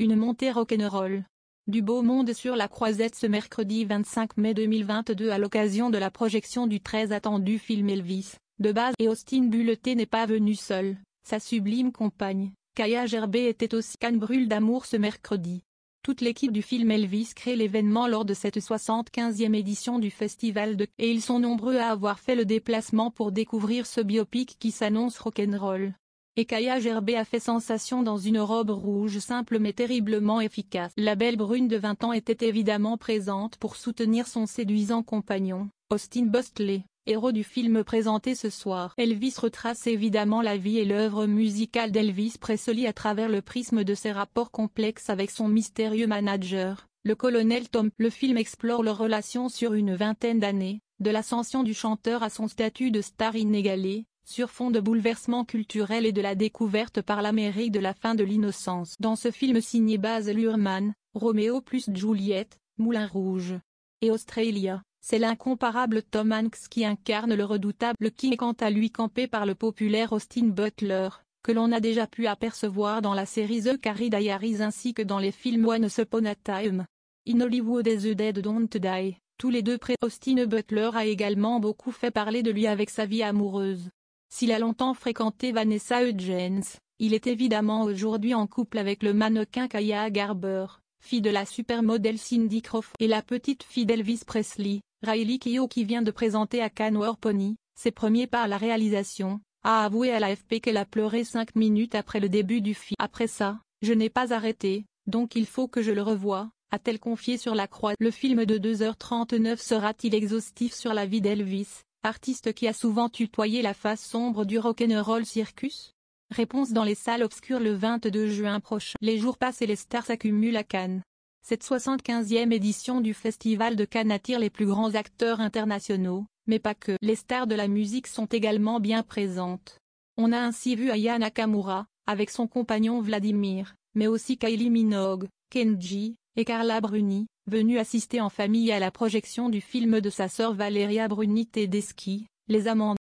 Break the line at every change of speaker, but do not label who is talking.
Une montée rock'n'roll. Du beau monde sur la croisette ce mercredi 25 mai 2022 à l'occasion de la projection du très attendu film Elvis, de base et Austin Bulleté n'est pas venu seul, sa sublime compagne, Kaya Gerbé était aussi canne brûle d'amour ce mercredi. Toute l'équipe du film Elvis crée l'événement lors de cette 75e édition du festival de et ils sont nombreux à avoir fait le déplacement pour découvrir ce biopic qui s'annonce rock'n'roll et Kaya a fait sensation dans une robe rouge simple mais terriblement efficace. La belle brune de 20 ans était évidemment présente pour soutenir son séduisant compagnon, Austin Bostley, héros du film présenté ce soir. Elvis retrace évidemment la vie et l'œuvre musicale d'Elvis Presley à travers le prisme de ses rapports complexes avec son mystérieux manager, le colonel Tom. Le film explore leur relation sur une vingtaine d'années, de l'ascension du chanteur à son statut de star inégalé, sur fond de bouleversements culturels et de la découverte par l'Amérique de la fin de l'innocence. Dans ce film signé Baz Luhrmann, Roméo plus Juliette, Moulin Rouge et Australia, c'est l'incomparable Tom Hanks qui incarne le redoutable qui est quant à lui campé par le populaire Austin Butler, que l'on a déjà pu apercevoir dans la série The Carrie Diaries ainsi que dans les films One Upon a Time. In Hollywood et The Dead Don't Die, tous les deux près Austin Butler a également beaucoup fait parler de lui avec sa vie amoureuse. S'il a longtemps fréquenté Vanessa Hudgens, il est évidemment aujourd'hui en couple avec le mannequin Kaya Garber, fille de la supermodèle Cindy Crawford et la petite fille d'Elvis Presley, Riley Keough qui vient de présenter à Cannes Pony, ses premiers pas à la réalisation, a avoué à la FP qu'elle a pleuré cinq minutes après le début du film. Après ça, je n'ai pas arrêté, donc il faut que je le revoie, a-t-elle confié sur la croix. Le film de 2h39 sera-t-il exhaustif sur la vie d'Elvis artiste qui a souvent tutoyé la face sombre du rock'n'roll circus Réponse dans les salles obscures le 22 juin prochain. Les jours passent et les stars s'accumulent à Cannes. Cette 75e édition du Festival de Cannes attire les plus grands acteurs internationaux, mais pas que. Les stars de la musique sont également bien présentes. On a ainsi vu Aya Nakamura, avec son compagnon Vladimir, mais aussi Kylie Minogue, Kenji, et Carla Bruni, venu assister en famille à la projection du film de sa sœur Valeria Bruni Tedeschi, Les Amandes.